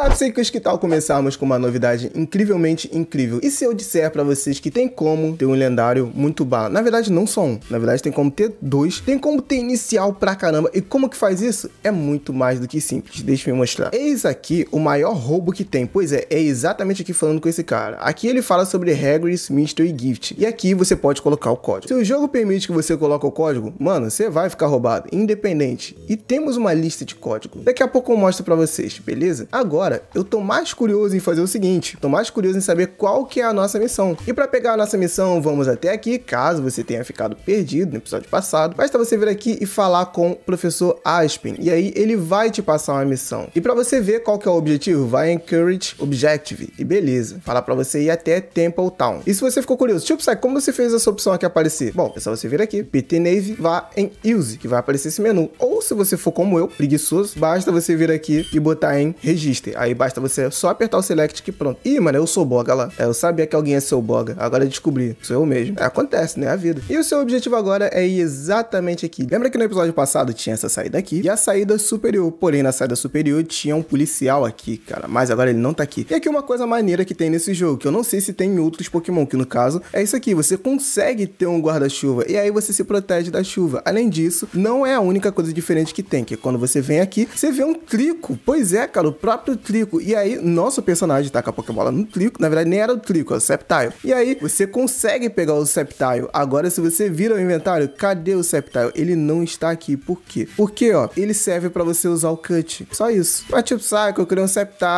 Olá, psicos, que tal começarmos com uma novidade incrivelmente incrível? E se eu disser para vocês que tem como ter um lendário muito bala? Na verdade, não só um. Na verdade, tem como ter dois. Tem como ter inicial pra caramba. E como que faz isso? É muito mais do que simples. Deixa eu mostrar. Eis aqui o maior roubo que tem. Pois é, é exatamente aqui falando com esse cara. Aqui ele fala sobre Hagrid's Mystery Gift. E aqui você pode colocar o código. Se o jogo permite que você coloque o código, mano, você vai ficar roubado. Independente. E temos uma lista de código. Daqui a pouco eu mostro pra vocês, beleza? Agora, agora, eu tô mais curioso em fazer o seguinte, tô mais curioso em saber qual que é a nossa missão. E para pegar a nossa missão, vamos até aqui, caso você tenha ficado perdido no episódio passado, basta você vir aqui e falar com o professor Aspen, e aí ele vai te passar uma missão. E para você ver qual que é o objetivo, vai em Courage Objective, e beleza, falar para você ir até Temple Town. E se você ficou curioso, tipo, sabe como você fez essa opção aqui aparecer? Bom, é só você vir aqui, PT Navy, vá em Use, que vai aparecer esse menu. Ou se você for como eu, preguiçoso, basta você vir aqui e botar em Register. Aí basta você só apertar o select que pronto. Ih, mano, eu sou boga lá. É, eu sabia que alguém ia ser o boga. Agora descobri. Sou eu mesmo. É, acontece, né? A vida. E o seu objetivo agora é ir exatamente aqui. Lembra que no episódio passado tinha essa saída aqui e a saída superior. Porém, na saída superior tinha um policial aqui, cara. Mas agora ele não tá aqui. E aqui uma coisa maneira que tem nesse jogo, que eu não sei se tem em outros Pokémon, que no caso é isso aqui. Você consegue ter um guarda-chuva e aí você se protege da chuva. Além disso, não é a única coisa diferente que tem, que é quando você vem aqui, você vê um trico. Pois é, cara, o próprio trico. E aí, nosso personagem taca tá a Pokébola no trico. Na verdade, nem era é o trico, era o Sceptile. E aí, você consegue pegar o Sceptile. Agora, se você vira o inventário, cadê o Sceptile? Ele não está aqui. Por quê? Porque, ó, ele serve para você usar o Cut. Só isso. Mas, tipo, saca, eu criei um Sceptile.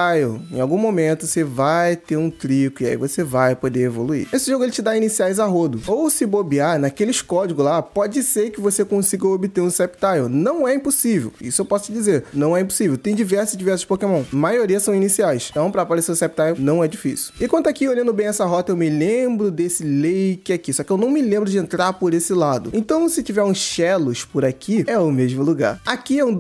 Em algum momento, você vai ter um trico. E aí, você vai poder evoluir. Esse jogo, ele te dá iniciais a rodo. Ou, se bobear, naqueles códigos lá, pode ser que você consiga obter um Sceptile. Não é impossível. Isso eu posso te dizer. Não é impossível. Tem diversos diversos Pokémon maioria são iniciais. Então, para aparecer o Sceptile, não é difícil. E quanto aqui, olhando bem essa rota, eu me lembro desse lake aqui, só que eu não me lembro de entrar por esse lado. Então, se tiver um Shellos por aqui, é o mesmo lugar. Aqui é um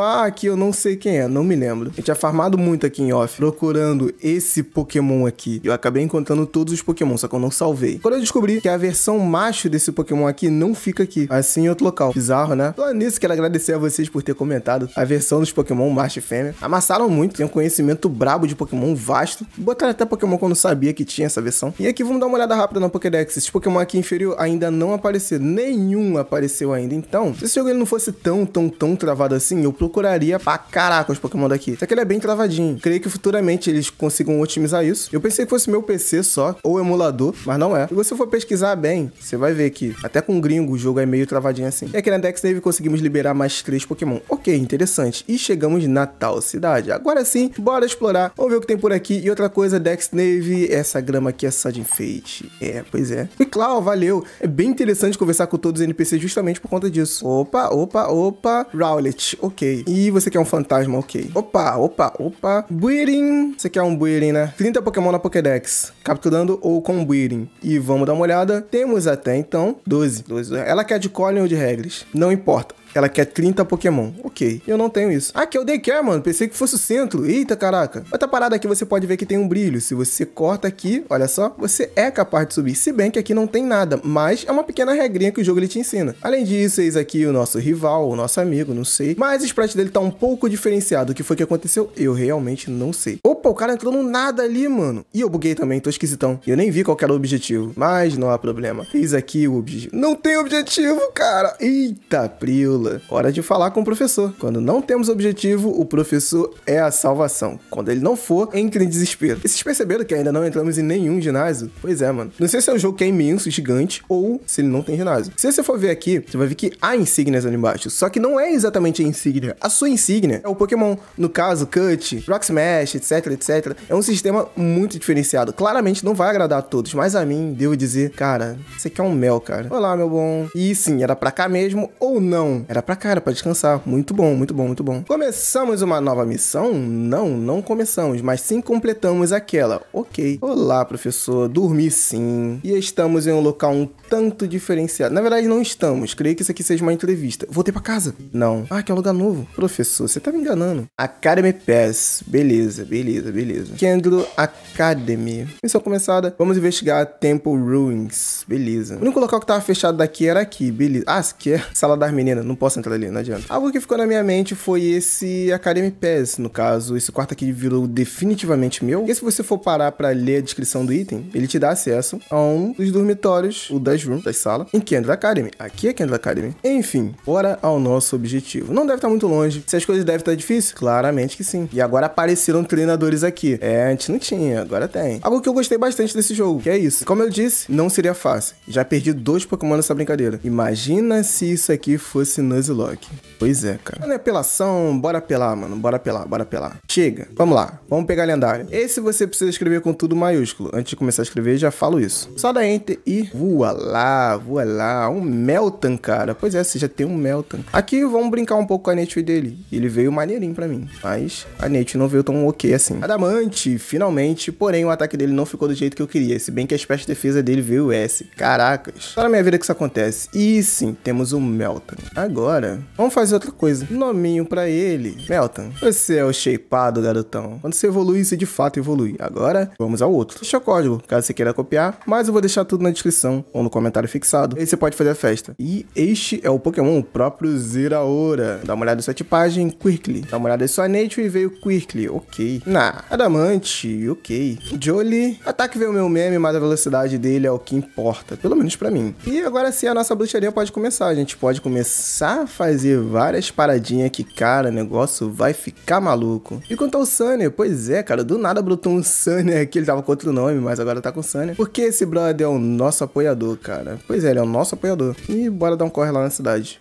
há, aqui eu não sei quem é, não me lembro. A gente é farmado muito aqui em off, procurando esse Pokémon aqui. Eu acabei encontrando todos os Pokémon, só que eu não salvei. Quando eu descobri que a versão macho desse Pokémon aqui não fica aqui, assim em outro local. Bizarro, né? Falando nisso, quero agradecer a vocês por ter comentado a versão dos Pokémon macho e fêmea. Amassaram muito, tenho conhecimento brabo de Pokémon vasto. Botaram até Pokémon quando sabia que tinha essa versão. E aqui vamos dar uma olhada rápida na Pokédex. Esse Pokémon aqui inferior ainda não apareceu. Nenhum apareceu ainda. Então, se esse jogo ele não fosse tão, tão, tão travado assim, eu procuraria pra caraca os Pokémon daqui. Só que ele é bem travadinho. Creio que futuramente eles consigam otimizar isso. Eu pensei que fosse meu PC só, ou emulador, mas não é. Se você for pesquisar bem, você vai ver que até com gringo o jogo é meio travadinho assim. E aqui na Dex Navy conseguimos liberar mais três Pokémon. Ok, interessante. E chegamos na tal cidade. Agora sim, assim, bora explorar. Vamos ver o que tem por aqui. E outra coisa, Dex Navy, essa grama aqui é só de enfeite. É, pois é. E Clau, valeu. É bem interessante conversar com todos os NPCs justamente por conta disso. Opa, opa, opa. Rowlet, ok. E você quer um fantasma, ok. Opa, opa, opa. Buirin. Você quer um Buirin, né? 30 Pokémon na Pokédex. Capturando ou com Buirin. E vamos dar uma olhada. Temos até então 12. 12. Ela quer de Colin ou de Regres. Não importa. Ela quer 30 Pokémon. Ok, eu não tenho isso. Ah, que é o Daycare, mano. Pensei que fosse o centro. Eita, caraca. Outra parada aqui você pode ver que tem um brilho. Se você corta aqui, olha só, você é capaz de subir. Se bem que aqui não tem nada, mas é uma pequena regrinha que o jogo ele te ensina. Além disso, eis aqui o nosso rival, o nosso amigo, não sei. Mas o sprite dele tá um pouco diferenciado. O que foi que aconteceu? Eu realmente não sei. Opa, o cara entrou no nada ali, mano. E eu buguei também, tô esquisitão. Eu nem vi qual era o objetivo, mas não há problema. Eis aqui o objetivo. Não tem objetivo, cara. Eita, prilo aula. Hora de falar com o professor. Quando não temos objetivo, o professor é a salvação. Quando ele não for, entre em desespero. E vocês perceberam que ainda não entramos em nenhum ginásio? Pois é, mano. Não sei se é um jogo que é imenso, gigante, ou se ele não tem ginásio. Se você for ver aqui, você vai ver que há insígnias ali embaixo. Só que não é exatamente a insígnia. A sua insígnia é o Pokémon. No caso, Cut, Rock Smash, etc, etc. É um sistema muito diferenciado. Claramente não vai agradar a todos, mas a mim, devo dizer, cara, isso aqui é um mel, cara. Olá, meu bom. E sim, era pra cá mesmo ou não? Era pra cá, era pra descansar. Muito bom, muito bom, muito bom. Começamos uma nova missão? Não, não começamos, mas sim completamos aquela. Ok. Olá, professor. Dormi sim. E estamos em um local um tanto diferenciado. Na verdade, não estamos. Creio que isso aqui seja uma entrevista. Voltei pra casa. Não. Ah, que é um lugar novo. Professor, você tá me enganando. Academy Pass. Beleza, beleza, beleza. Kendro Academy. Missão começada. Vamos investigar Temple Ruins. Beleza. O único local que tava fechado daqui era aqui. Beleza. Ah, que é sala das meninas. Não posso entrar ali, não adianta. Algo que ficou na minha mente foi esse Academy Pass, no caso, esse quarto aqui virou definitivamente meu. E se você for parar para ler a descrição do item, ele te dá acesso a um dos dormitórios, o das room, das salas, em Kendra Academy. Aqui é Kendra Academy. Enfim, bora ao nosso objetivo. Não deve estar tá muito longe. Se as coisas devem estar tá difíceis, claramente que sim. E agora apareceram treinadores aqui. É, antes não tinha, agora tem. Algo que eu gostei bastante desse jogo, que é isso. Como eu disse, não seria fácil. Já perdi dois Pokémon nessa brincadeira. Imagina se isso aqui fosse no Nuzlocke. Pois é, cara. Mano, é apelação, bora apelar, mano. Bora apelar, bora apelar. Chega, vamos lá, vamos pegar lendário. Esse você precisa escrever com tudo maiúsculo. Antes de começar a escrever, já falo isso. Só dá enter e voa lá, voa lá. Um Meltan, cara. Pois é, você já tem um Meltan. Aqui vamos brincar um pouco com a nature dele. Ele veio maneirinho pra mim, mas a nature não veio tão ok assim. Adamante, finalmente, porém o ataque dele não ficou do jeito que eu queria. Se bem que a espécie de defesa dele veio S. Caracas. Só na minha vida que isso acontece. E sim, temos um Meltan. Agora agora. Vamos fazer outra coisa. Nominho para ele. Melton, você é o shapeado, garotão. Quando você evolui, você de fato evolui. Agora, vamos ao outro. Deixa o código, caso você queira copiar, mas eu vou deixar tudo na descrição ou no comentário fixado. Aí você pode fazer a festa. E este é o Pokémon, o próprio Zeraora. Dá uma olhada em sua tipagem, Quirkly. Dá uma olhada em sua nature e veio Quirkly, ok. Na, Adamante, ok. Jolie, ataque veio o meu meme, mas a velocidade dele é o que importa, pelo menos para mim. E agora sim, a nossa bruxaria pode começar. A gente pode começar começar a fazer várias paradinhas que, cara, o negócio vai ficar maluco. E quanto ao Sunny, pois é, cara, do nada brotou um Sunny aqui, ele tava com outro nome, mas agora tá com Sunny. Porque esse brother é o nosso apoiador, cara. Pois é, ele é o nosso apoiador. E bora dar um corre lá na cidade.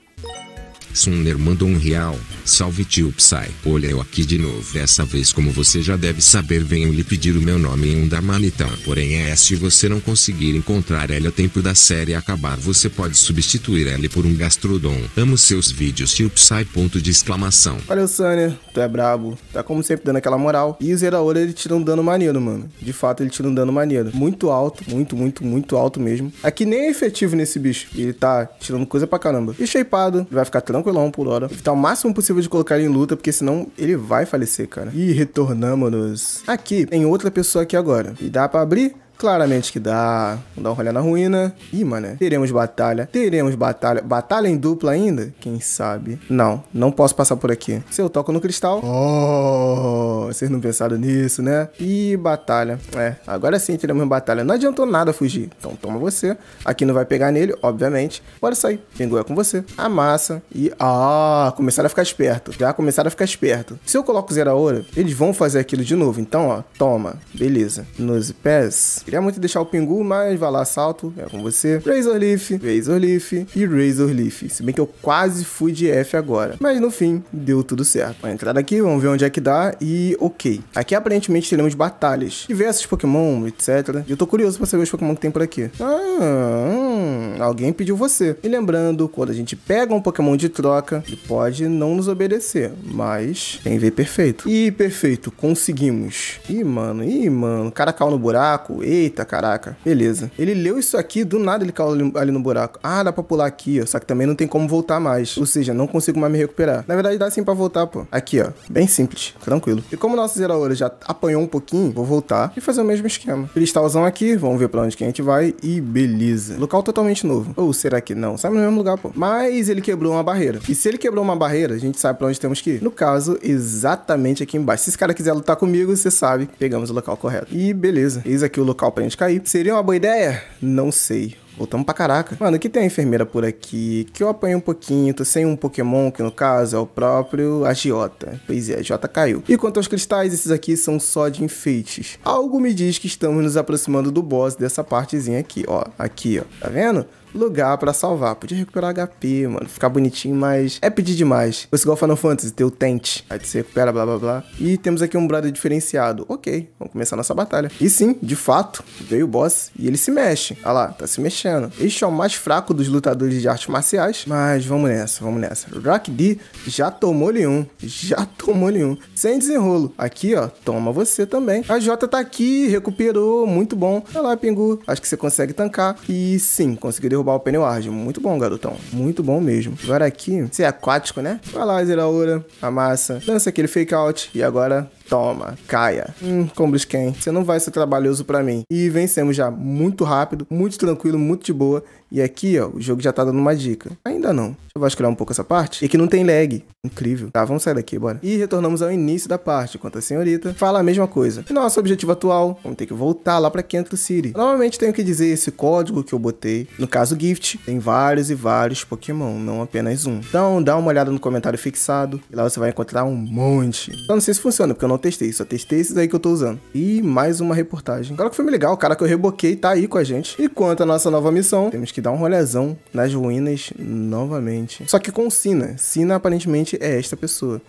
Sumner mandou um real. Salve tio Psy. Olha eu aqui de novo. Dessa vez, como você já deve saber, venho lhe pedir o meu nome em um da manitão. Porém, é se você não conseguir encontrar ela a tempo da série acabar, você pode substituir ela por um gastrodon. Amo seus vídeos, tio Psy. Ponto de exclamação. Valeu, Sânia. Tu é brabo. Tá como sempre dando aquela moral. E o Zeraora ele tira um dano maneiro, mano. De fato, ele tira um dano maneiro. Muito alto, muito, muito, muito alto mesmo. Aqui nem é efetivo nesse bicho. Ele tá tirando coisa pra caramba. E shapeado, vai ficar tranquilo tranquilão por hora. Evitar tá o máximo possível de colocar ele em luta, porque senão ele vai falecer, cara. E retornamos. Aqui tem outra pessoa aqui agora. E dá para abrir? Claramente que dá. Vamos dar um rolê na ruína. Ih, mané. Teremos batalha. Teremos batalha. Batalha em dupla ainda? Quem sabe? Não, não posso passar por aqui. Se eu toco no cristal. Oh, vocês não pensaram nisso, né? E batalha. É, agora sim teremos batalha. Não adiantou nada fugir. Então toma você. Aqui não vai pegar nele, obviamente. Bora sair. Pingu é com você. Amassa. E. Ah, começaram a ficar esperto. Já começaram a ficar esperto. Se eu coloco zero a hora, eles vão fazer aquilo de novo. Então, ó, toma. Beleza. Nos pés. Queria muito deixar o Pingu, mas vai lá, salto, é com você. Razor Leaf, Razor Leaf e Razor Leaf. Se bem que eu quase fui de F agora. Mas no fim, deu tudo certo. Vou entrar aqui, vamos ver onde é que dá e ok. Aqui aparentemente teremos batalhas. Diversos Pokémon, etc. E eu tô curioso pra saber os Pokémon que tem por aqui. Ah, hum, alguém pediu você. E lembrando, quando a gente pega um Pokémon de troca, ele pode não nos obedecer, mas tem ver perfeito. E perfeito, conseguimos. Ih, mano, ih, mano, cara caiu no buraco, Eita, caraca. Beleza. Ele leu isso aqui, do nada ele caiu ali, ali no buraco. Ah, dá pra pular aqui, ó. Só que também não tem como voltar mais. Ou seja, não consigo mais me recuperar. Na verdade, dá sim pra voltar, pô. Aqui, ó. Bem simples. Tranquilo. E como o nosso Zeraora já apanhou um pouquinho, vou voltar e fazer o mesmo esquema. Cristalzão aqui, vamos ver pra onde que a gente vai. E beleza. Local totalmente novo. Ou será que não? Sai no mesmo lugar, pô. Mas ele quebrou uma barreira. E se ele quebrou uma barreira, a gente sabe pra onde temos que ir. No caso, exatamente aqui embaixo. Se esse cara quiser lutar comigo, você sabe. Pegamos o local correto. E beleza. Eis aqui o local local pra gente cair. Seria uma boa ideia? Não sei. Voltamos pra caraca. Mano, que tem a enfermeira por aqui, que eu apanhei um pouquinho, tô sem um Pokémon, que no caso é o próprio Agiota. Pois é, a Agiota caiu. E quanto aos cristais, esses aqui são só de enfeites. Algo me diz que estamos nos aproximando do boss dessa partezinha aqui, ó. Aqui, ó. Tá vendo? lugar para salvar. Podia recuperar HP, mano. Ficar bonitinho, mas é pedir demais. Fosse igual Final Fantasy, ter o Tente. Aí você recupera, blá blá blá. E temos aqui um brother diferenciado. Ok, vamos começar nossa batalha. E sim, de fato, veio o boss e ele se mexe. Olha lá, tá se mexendo. Este é o mais fraco dos lutadores de artes marciais. Mas vamos nessa, vamos nessa. Rock D já tomou-lhe um. Já tomou-lhe um. Sem desenrolo. Aqui, ó, toma você também. A Jota tá aqui, recuperou, muito bom. Olha lá, Pingu. Acho que você consegue tancar. E sim, conseguiu derrubar derrubar o Pennywise. Muito bom, garotão. Muito bom mesmo. Agora aqui, você é aquático, né? Vai lá, Zeraura, amassa, dança aquele fake out e agora Toma, caia. Hum, como quem? Você não vai ser trabalhoso para mim. E vencemos já muito rápido, muito tranquilo, muito de boa. E aqui, ó, o jogo já tá dando uma dica. Ainda não. Deixa eu vasculhar um pouco essa parte. E aqui não tem lag. Incrível. Tá, vamos sair daqui, bora. E retornamos ao início da parte, enquanto a senhorita fala a mesma coisa. E nosso objetivo atual, vamos ter que voltar lá pra Kentro City. Novamente tenho que dizer esse código que eu botei, no caso Gift, tem vários e vários Pokémon, não apenas um. Então dá uma olhada no comentário fixado, e lá você vai encontrar um monte. Então não sei se funciona, porque eu não não testei, só testei esses aí que eu tô usando. E mais uma reportagem. Cara, que foi legal, o cara que eu reboquei tá aí com a gente. E quanto à nossa nova missão, temos que dar um rolezão nas ruínas novamente. Só que com Sina. Sina aparentemente é esta pessoa.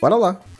Bora lá!